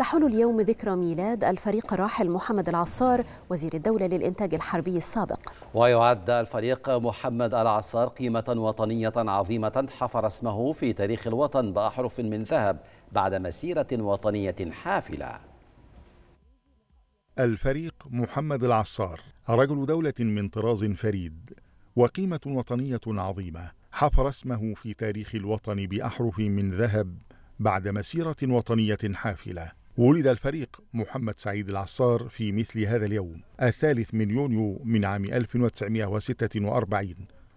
تحل اليوم ذكرى ميلاد الفريق الراحل محمد العصار وزير الدولة للإنتاج الحربي السابق ويعد الفريق محمد العصار قيمة وطنية عظيمة حفر اسمه في تاريخ الوطن بأحرف من ذهب بعد مسيرة وطنية حافلة الفريق محمد العصار رجل دولة من طراز فريد وقيمة وطنية عظيمة حفر اسمه في تاريخ الوطن بأحرف من ذهب بعد مسيرة وطنية حافلة ولد الفريق محمد سعيد العصار في مثل هذا اليوم الثالث من يونيو من عام 1946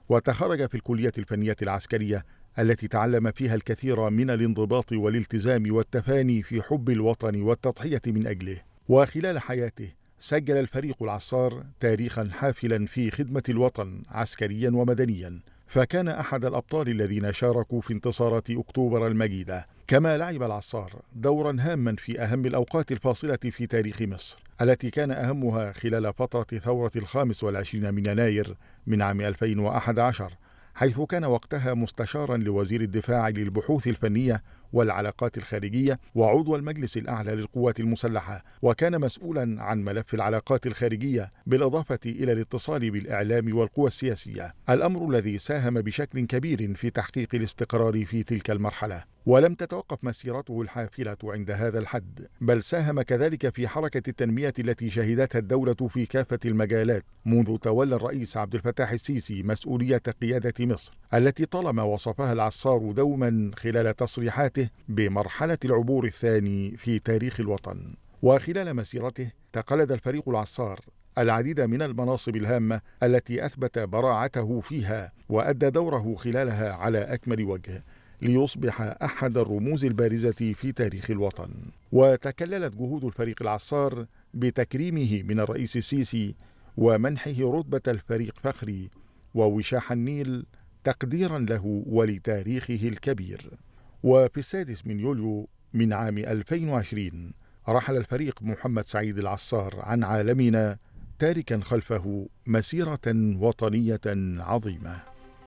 وتخرج في الكلية الفنية العسكرية التي تعلم فيها الكثير من الانضباط والالتزام والتفاني في حب الوطن والتضحية من أجله وخلال حياته سجل الفريق العصار تاريخا حافلا في خدمة الوطن عسكريا ومدنيا فكان أحد الأبطال الذين شاركوا في انتصارات أكتوبر المجيدة كما لعب العصار دورا هاما في أهم الأوقات الفاصلة في تاريخ مصر التي كان أهمها خلال فترة ثورة الخامس والعشرين من يناير من عام 2011 حيث كان وقتها مستشارا لوزير الدفاع للبحوث الفنية والعلاقات الخارجية وعضو المجلس الأعلى للقوات المسلحة وكان مسؤولا عن ملف العلاقات الخارجية بالإضافة إلى الاتصال بالإعلام والقوى السياسية الأمر الذي ساهم بشكل كبير في تحقيق الاستقرار في تلك المرحلة ولم تتوقف مسيرته الحافلة عند هذا الحد بل ساهم كذلك في حركة التنمية التي شهدتها الدولة في كافة المجالات منذ تولى الرئيس عبد الفتاح السيسي مسؤولية قيادة مصر التي طالما وصفها العصار دوما خلال تصريحاته بمرحلة العبور الثاني في تاريخ الوطن وخلال مسيرته تقلد الفريق العصار العديد من المناصب الهامة التي أثبت براعته فيها وأدى دوره خلالها على أكمل وجه ليصبح أحد الرموز البارزة في تاريخ الوطن وتكللت جهود الفريق العصار بتكريمه من الرئيس السيسي ومنحه رتبة الفريق فخري ووشاح النيل تقديرا له ولتاريخه الكبير وفي السادس من يوليو من عام 2020 رحل الفريق محمد سعيد العصار عن عالمنا تاركا خلفه مسيرة وطنية عظيمة